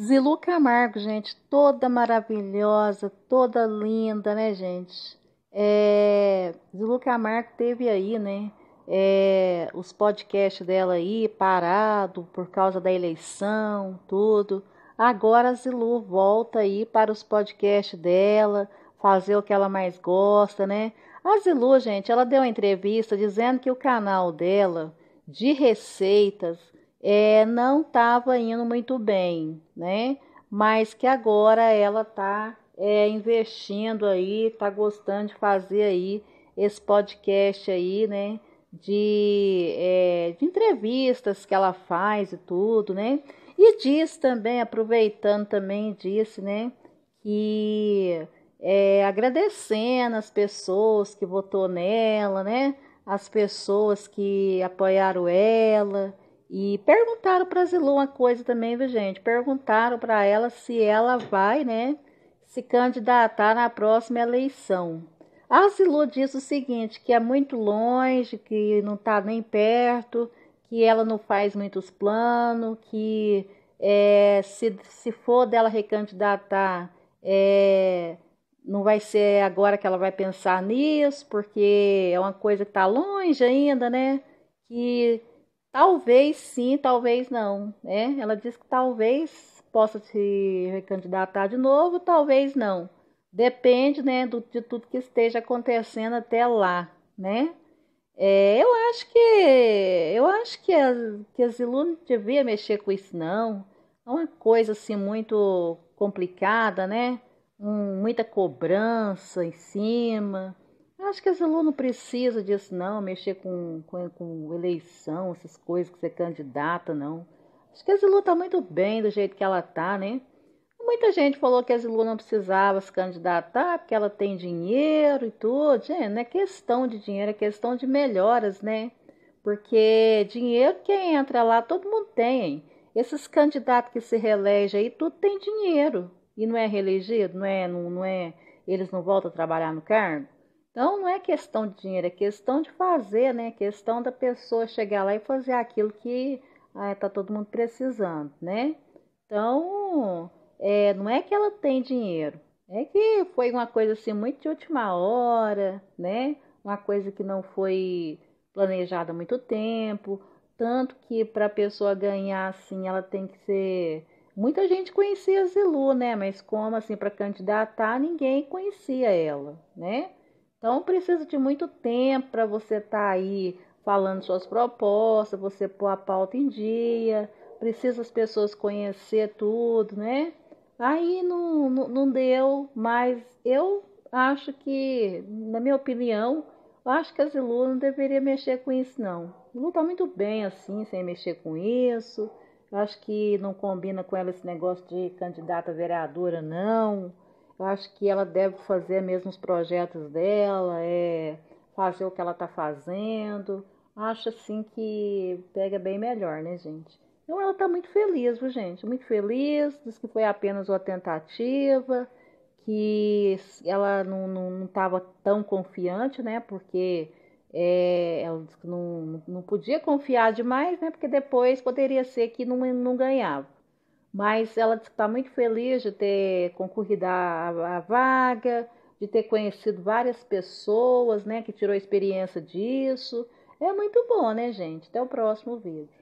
Zilu Camargo, gente, toda maravilhosa, toda linda, né, gente? É, Zilu Camargo teve aí, né, é, os podcasts dela aí parado por causa da eleição, tudo. Agora a Zilu volta aí para os podcasts dela, fazer o que ela mais gosta, né? A Zilu, gente, ela deu uma entrevista dizendo que o canal dela de receitas é, não estava indo muito bem, né? Mas que agora ela está é, investindo aí, está gostando de fazer aí esse podcast aí, né? De, é, de entrevistas que ela faz e tudo, né? E diz também, aproveitando também, disse, né? Que é, agradecendo as pessoas que votou nela, né? As pessoas que apoiaram ela, e perguntaram para Zilu uma coisa também, viu, gente? Perguntaram para ela se ela vai, né, se candidatar na próxima eleição. A Zilu diz o seguinte, que é muito longe, que não está nem perto, que ela não faz muitos planos, que é, se, se for dela recandidatar, é, não vai ser agora que ela vai pensar nisso, porque é uma coisa que está longe ainda, né? Que Talvez sim, talvez não, né? Ela diz que talvez possa se recandidatar de novo, talvez não. Depende, né, do, de tudo que esteja acontecendo até lá, né? É, eu acho que eu acho que a, que a Zilu não devia mexer com isso não. É uma coisa assim muito complicada, né? Um, muita cobrança em cima acho que esse não precisa disso, não, mexer com, com, com eleição, essas coisas que você candidata, não. Acho que a Zilu tá muito bem do jeito que ela tá, né? Muita gente falou que a Zilu não precisava se candidatar porque ela tem dinheiro e tudo. Gente, não é questão de dinheiro, é questão de melhoras, né? Porque dinheiro, quem entra lá, todo mundo tem. Esses candidatos que se reelegem aí, tudo tem dinheiro. E não é reelegido, não é, não, não é, eles não voltam a trabalhar no cargo. Então não é questão de dinheiro, é questão de fazer, né? É questão da pessoa chegar lá e fazer aquilo que está ah, tá todo mundo precisando, né? Então é, não é que ela tem dinheiro, é que foi uma coisa assim muito de última hora, né? Uma coisa que não foi planejada há muito tempo, tanto que para a pessoa ganhar assim, ela tem que ser Muita gente conhecia a Zilu, né? Mas como assim para candidatar, ninguém conhecia ela, né? Então precisa de muito tempo para você estar tá aí falando suas propostas, você pôr a pauta em dia, precisa as pessoas conhecer tudo, né? Aí não, não, não deu, mas eu acho que, na minha opinião, acho que a Zilu não deveria mexer com isso, não. Zilu tá muito bem assim, sem mexer com isso. Eu acho que não combina com ela esse negócio de candidata vereadora, não. Eu acho que ela deve fazer mesmo os projetos dela, é fazer o que ela está fazendo. Acho assim que pega bem melhor, né, gente? Então ela está muito feliz, viu, gente? Muito feliz, diz que foi apenas uma tentativa, que ela não estava tão confiante, né? Porque é, ela não, não podia confiar demais, né? Porque depois poderia ser que não, não ganhava mas ela está muito feliz de ter concorrido à, vaga, de ter conhecido várias pessoas, né, que tirou experiência disso. É muito bom, né, gente? Até o próximo vídeo.